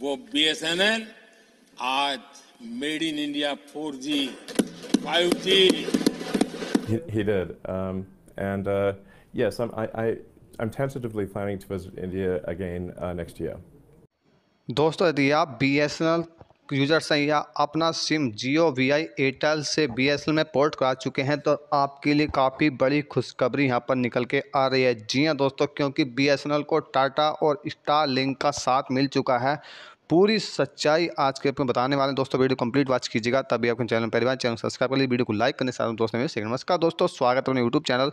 वो बीएसएनएल आज made in India 4G, 5G. He, he did, um, and uh, yes, I'm, I, I, I'm tentatively planning to visit India again uh, next year. दोस्तों यदि आप users हैं या अपना SIM Jio V I Airtel से B S L में port करा चुके हैं तो आपके लिए काफ़ी बड़ी खुशखबरी यहाँ पर निकल के आ रही है जी हाँ दोस्तों क्योंकि बी एस एन एल को टाटा और स्टार लिंक का साथ मिल चुका है पूरी सच्चाई आज के में बताने वाले दोस्तों वीडियो कंप्लीट वॉच कीजिएगा तभी आपके चैनल पर बार चैनल सब्सक्राइब कर लिए वीडियो को लाइक करने साथ दोस्तों में सेकंड नमस्कार दोस्तों स्वागत है अपने यूट्यूब चैनल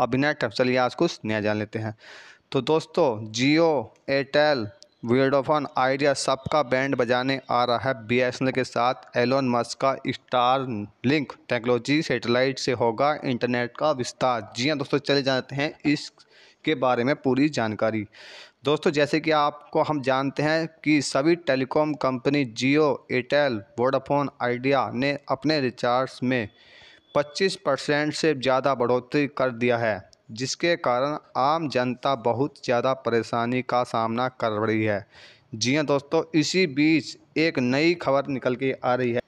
अभिनय टप चलिए आज कुछ नया जान लेते हैं तो दोस्तों जियो एयरटेल वियडोफोन आइडिया सबका बैंड बजाने आ रहा है बीएसएनएल के साथ एलोन मस्क का स्टार लिंक टेक्नोलॉजी सेटेलाइट से होगा इंटरनेट का विस्तार जी हाँ दोस्तों चले जाते हैं इस के बारे में पूरी जानकारी दोस्तों जैसे कि आपको हम जानते हैं कि सभी telecom company Jio Airtel Vodafone Idea ने अपने रिचार्ज में 25 परसेंट से ज़्यादा बढ़ोतरी कर दिया है जिसके कारण आम जनता बहुत ज़्यादा परेशानी का सामना कर रही है जी हाँ दोस्तों इसी बीच एक नई खबर निकल के आ रही है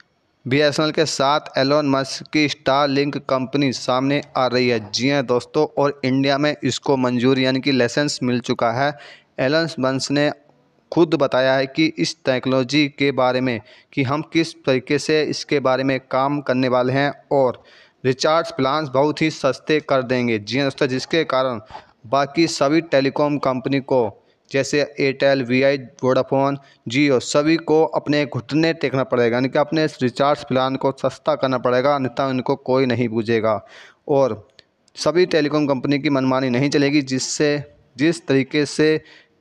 बी के साथ एलोन मस्क की स्टार लिंक कंपनी सामने आ रही है जी हाँ दोस्तों और इंडिया में इसको मंजूरी यानी कि लाइसेंस मिल चुका है एलन मंस ने खुद बताया है कि इस टेक्नोलॉजी के बारे में कि हम किस तरीके से इसके बारे में काम करने वाले हैं और रिचार्ज प्लान्स बहुत ही सस्ते कर देंगे जी दोस्तों जिसके कारण बाकी सभी टेलीकॉम कंपनी को जैसे Airtel V I Vodafone Jio सभी को अपने घुटने टेकना पड़ेगा यानी कि अपने इस रिचार्ज प्लान को सस्ता करना पड़ेगा अन्यथा इनको कोई नहीं बूझेगा और सभी टेलीकॉम कंपनी की मनमानी नहीं चलेगी जिससे जिस तरीके से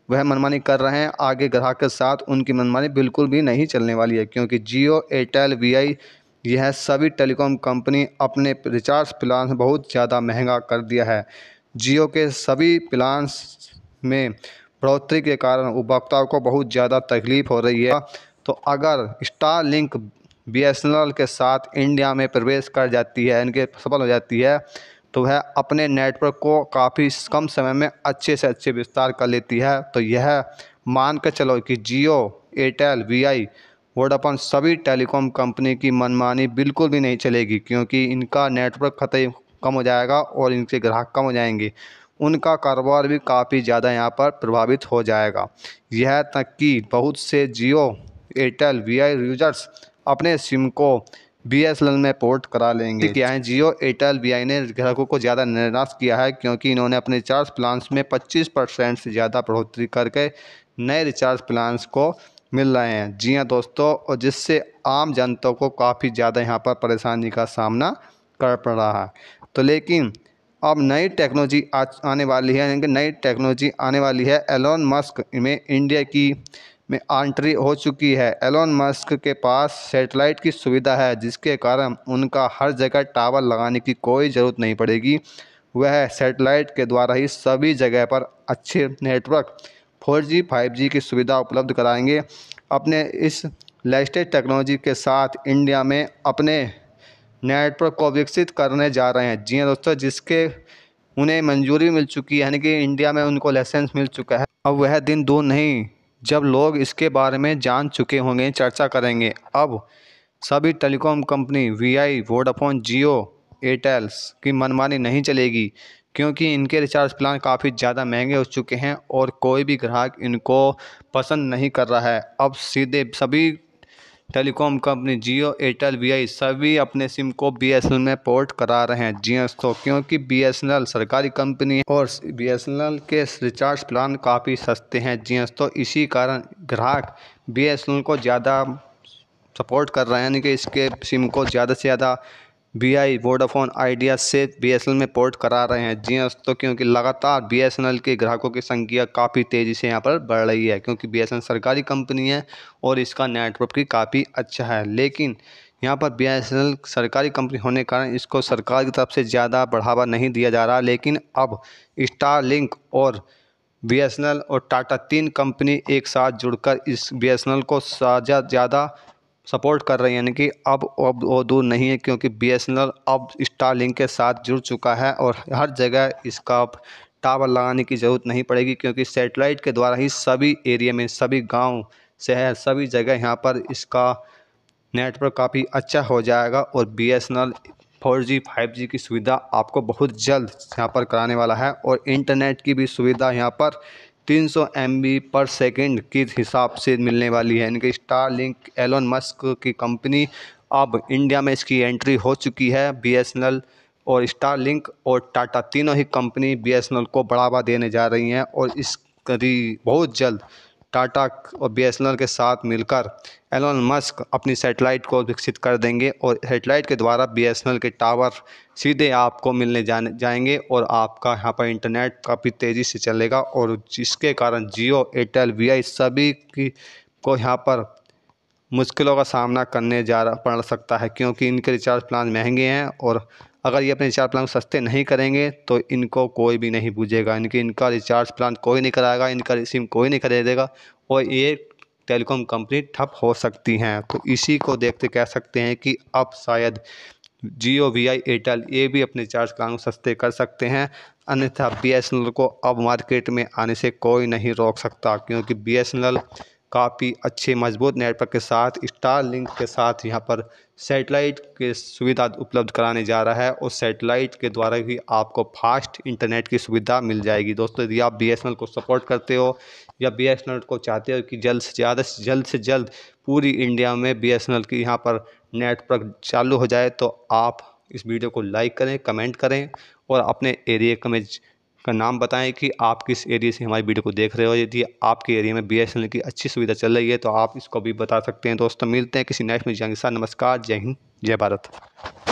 वह मनमानी कर रहे हैं आगे ग्राहक के साथ उनकी मनमानी बिल्कुल भी नहीं चलने वाली है क्योंकि जियो एयरटेल वी आई यह सभी टेलीकॉम कंपनी अपने रिचार्ज प्लान बहुत ज़्यादा महंगा कर दिया है जियो के सभी प्लान्स में बढ़ोतरी के कारण उपभोक्ताओं को बहुत ज़्यादा तकलीफ़ हो रही है तो अगर स्टार लिंक बी के साथ इंडिया में प्रवेश कर जाती है इनके सफल हो जाती है तो वह अपने नेटवर्क को काफ़ी कम समय में अच्छे से अच्छे विस्तार कर लेती है तो यह मान कर चलो कि जियो एयरटेल वी वोडाफोन सभी टेलीकॉम कंपनी की मनमानी बिल्कुल भी नहीं चलेगी क्योंकि इनका नेटवर्क खतरे कम हो जाएगा और इनके ग्राहक कम हो जाएंगे उनका कारोबार भी काफ़ी ज़्यादा यहाँ पर प्रभावित हो जाएगा यह तक कि बहुत से Jio Airtel V I users अपने सिम को बी एस एल में पोर्ट करा लेंगे क्या है जियो एयरटेल वी आई ने ग्राहकों को ज़्यादा निराश किया है क्योंकि इन्होंने अपने रिचार्ज प्लान्स में 25 परसेंट से ज़्यादा बढ़ोतरी करके नए रिचार्ज प्लान्स को मिल रहे हैं जी हाँ दोस्तों और जिससे आम जनता को काफ़ी ज़्यादा यहाँ पर परेशानी का सामना कर पड़ रहा है तो लेकिन अब नई टेक्नोलॉजी आने वाली है यानी कि नई टेक्नोलॉजी आने वाली है एलोन मस्क में इंडिया की में आंट्री हो चुकी है एलोन मस्क के पास सैटेलाइट की सुविधा है जिसके कारण उनका हर जगह टावर लगाने की कोई ज़रूरत नहीं पड़ेगी वह सैटेलाइट के द्वारा ही सभी जगह पर अच्छे network four G five G की सुविधा उपलब्ध कराएंगे अपने इस लेटेस्ट टेक्नोलॉजी के साथ इंडिया में अपने नेटवर्क को विकसित करने जा रहे हैं जी हाँ दोस्तों जिसके उन्हें मंजूरी मिल चुकी है यानी कि इंडिया में उनको लाइसेंस मिल चुका है अब वह दिन दूर नहीं जब लोग इसके बारे में जान चुके होंगे चर्चा करेंगे अब सभी telecom company V I Vodafone Jio Airtels की मनमानी नहीं चलेगी क्योंकि इनके रिचार्ज प्लान काफ़ी ज़्यादा महंगे हो चुके हैं और कोई भी ग्राहक इनको पसंद नहीं कर रहा है अब सीधे सभी telecom company Jio Airtel V सभी अपने सिम को बी में पोर्ट करा रहे हैं जी एस हाँ तो क्योंकि बी सरकारी कंपनी और बी के रिचार्ज प्लान काफ़ी सस्ते हैं जी एस हाँ तो इसी कारण ग्राहक बी को ज़्यादा सपोर्ट कर रहे हैं यानी कि इसके सिम को ज़्यादा से ज़्यादा वी आई वोडाफोन आइडिया से बी एस एन एल में पोर्ट करा रहे हैं जी हाँ, तो दोस्तों क्योंकि लगातार बी एस एन एल के ग्राहकों की संख्या काफ़ी तेज़ी से यहाँ पर बढ़ रही है क्योंकि बी एस एन सरकारी कंपनी है और इसका नेटवर्क भी काफ़ी अच्छा है लेकिन यहाँ पर बी एस एन एल सरकारी कंपनी होने के कारण इसको सरकार की तरफ से ज़्यादा बढ़ावा नहीं दिया जा रहा लेकिन अब स्टार लिंक और बी एस एन एल और टाटा तीन कंपनी एक साथ जुड़कर इस बी एस एन एल को साझा ज़्यादा सपोर्ट कर रहे हैं यानी कि अब अब वो दूर नहीं है क्योंकि बी एस एन एल अब स्टारलिंक के साथ जुड़ चुका है और हर जगह इसका टावर लगाने की ज़रूरत नहीं पड़ेगी क्योंकि सेटेलाइट के द्वारा ही सभी एरिया में सभी गांव शहर सभी जगह यहाँ पर इसका नेटवर्क काफ़ी अच्छा हो जाएगा और B S N L four G five G की सुविधा आपको बहुत जल्द यहाँ पर कराने वाला है और इंटरनेट की भी सुविधा यहाँ पर तीन सौ एम बी पर सेकेंड के हिसाब से मिलने वाली है इनके स्टार लिंक एलोन मस्क की कंपनी अब इंडिया में इसकी एंट्री हो चुकी है बी एस एन एल और लिंक और टाटा तीनों ही company B S N L को बढ़ावा देने जा रही हैं और इस करी बहुत जल्द टाटा और बी के साथ मिलकर एलोन मस्क अपनी सैटेलाइट को विकसित कर देंगे और सैटेलाइट के द्वारा बी के टावर सीधे आपको मिलने जाने जाएंगे और आपका यहाँ पर इंटरनेट काफ़ी तेज़ी से चलेगा और जिसके कारण जियो एयरटेल वी सभी की को यहाँ पर मुश्किलों का सामना करने जा पड़ सकता है क्योंकि इनके रिचार्ज प्लान महंगे हैं और अगर ये अपने रिचार्ज प्लान को सस्ते नहीं करेंगे तो इनको कोई भी नहीं पूछेगा इनकी इनका रिचार्ज प्लान कोई नहीं कराएगा इनका सिम कोई नहीं खरीदेगा और ये टेलीकॉम कंपनी ठप हो सकती हैं तो इसी को देखते कह सकते हैं कि अब शायद जियो वी आई एयरटेल ये भी अपने चार्ज प्लान को सस्ते कर सकते हैं अन्यथा बी को अब मार्केट में आने से कोई नहीं रोक सकता क्योंकि बी काफ़ी अच्छे मजबूत नेटवर्क के साथ स्टार लिंक के साथ यहाँ पर सैटेलाइट के सुविधा उपलब्ध कराने जा रहा है और सैटेलाइट के द्वारा भी आपको फास्ट इंटरनेट की सुविधा मिल जाएगी दोस्तों यदि आप बी को सपोर्ट करते हो या बी को चाहते हो कि जल्द से ज़्यादा से जल्द से जल्द पूरी इंडिया में बी की यहाँ पर नेटवर्क चालू हो जाए तो आप इस वीडियो को लाइक करें कमेंट करें और अपने एरिया में का नाम बताएं कि आप किस एरिया से हमारी वीडियो को देख रहे हो यदि आपके एरिया में बी की अच्छी सुविधा चल रही है तो आप इसको भी बता सकते हैं दोस्तों मिलते हैं किसी नेक्स्ट में जाएंगे सर नमस्कार जय हिंद जय भारत